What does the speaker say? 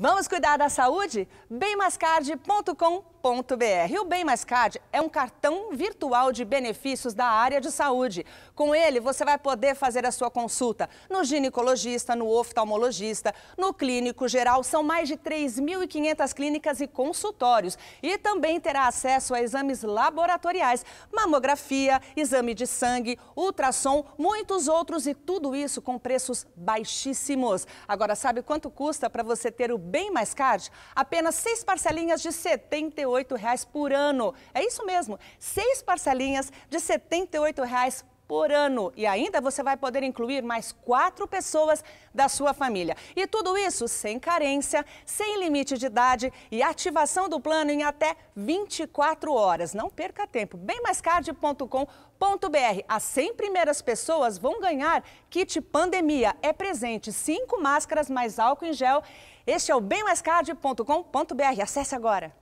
Vamos cuidar da saúde? bemmascard.com.br. O Bem é um cartão virtual de benefícios da área de saúde. Com ele, você vai poder fazer a sua consulta no ginecologista, no oftalmologista, no clínico geral. São mais de 3.500 clínicas e consultórios. E também terá acesso a exames laboratoriais, mamografia, exame de sangue, ultrassom, muitos outros e tudo isso com preços baixíssimos. Agora, sabe quanto custa para você ter o bem mais card, apenas seis parcelinhas de R$ 78,00 por ano. É isso mesmo, seis parcelinhas de R$ 78,00 por ano. E ainda você vai poder incluir mais quatro pessoas da sua família. E tudo isso sem carência, sem limite de idade e ativação do plano em até 24 horas. Não perca tempo. Bemmaiscard.com.br. As 100 primeiras pessoas vão ganhar kit pandemia. É presente cinco máscaras mais álcool em gel. Este é o bemmaiscard.com.br. Acesse agora.